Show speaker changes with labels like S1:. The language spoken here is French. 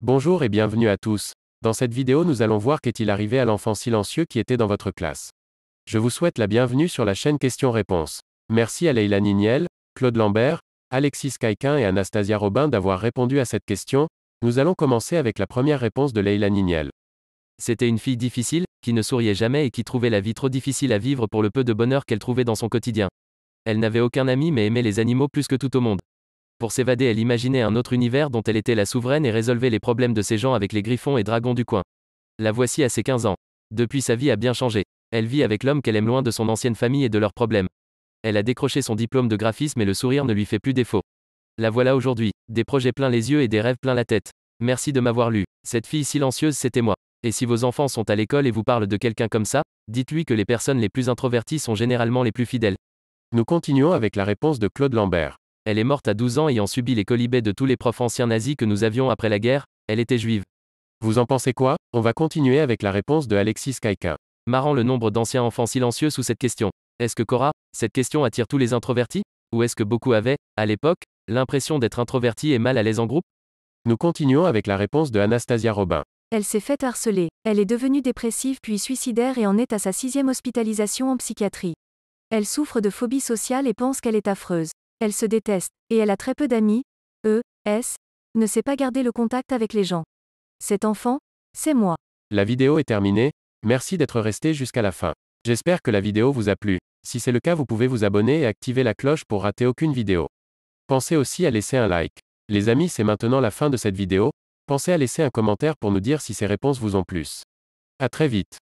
S1: Bonjour et bienvenue à tous. Dans cette vidéo nous allons voir qu'est-il arrivé à l'enfant silencieux qui était dans votre classe. Je vous souhaite la bienvenue sur la chaîne questions-réponses. Merci à Leila Niniel, Claude Lambert, Alexis Caïquin et Anastasia Robin d'avoir répondu à cette question. Nous allons commencer
S2: avec la première réponse de Leila Niniel. C'était une fille difficile, qui ne souriait jamais et qui trouvait la vie trop difficile à vivre pour le peu de bonheur qu'elle trouvait dans son quotidien. Elle n'avait aucun ami mais aimait les animaux plus que tout au monde. Pour s'évader, elle imaginait un autre univers dont elle était la souveraine et résolvait les problèmes de ses gens avec les griffons et dragons du coin. La voici à ses 15 ans. Depuis sa vie a bien changé. Elle vit avec l'homme qu'elle aime loin de son ancienne famille et de leurs problèmes. Elle a décroché son diplôme de graphisme et le sourire ne lui fait plus défaut. La voilà aujourd'hui, des projets plein les yeux et des rêves plein la tête. Merci de m'avoir lu. Cette fille silencieuse, c'était moi. Et si vos enfants sont à l'école et vous parlent de quelqu'un comme ça, dites-lui que les personnes les plus introverties sont généralement les plus fidèles. Nous continuons avec la réponse de Claude Lambert. Elle est morte à 12 ans ayant subi les colibets de tous les profs anciens nazis que nous avions après la guerre, elle était juive. Vous en pensez quoi On va continuer avec la réponse de Alexis Kaika. Marrant le nombre d'anciens enfants silencieux sous cette question. Est-ce que Cora, cette question attire tous les introvertis Ou est-ce que beaucoup avaient, à l'époque, l'impression d'être introvertis et mal à l'aise en groupe Nous continuons avec la réponse de Anastasia Robin.
S3: Elle s'est faite harceler. Elle est devenue dépressive puis suicidaire et en est à sa sixième hospitalisation en psychiatrie. Elle souffre de phobie sociale et pense qu'elle est affreuse. Elle se déteste, et elle a très peu d'amis, E, S, ne sait pas garder le contact avec les gens. Cet enfant, c'est moi.
S1: La vidéo est terminée, merci d'être resté jusqu'à la fin. J'espère que la vidéo vous a plu. Si c'est le cas, vous pouvez vous abonner et activer la cloche pour rater aucune vidéo. Pensez aussi à laisser un like. Les amis, c'est maintenant la fin de cette vidéo. Pensez à laisser un commentaire pour nous dire si ces réponses vous ont plus. À très vite.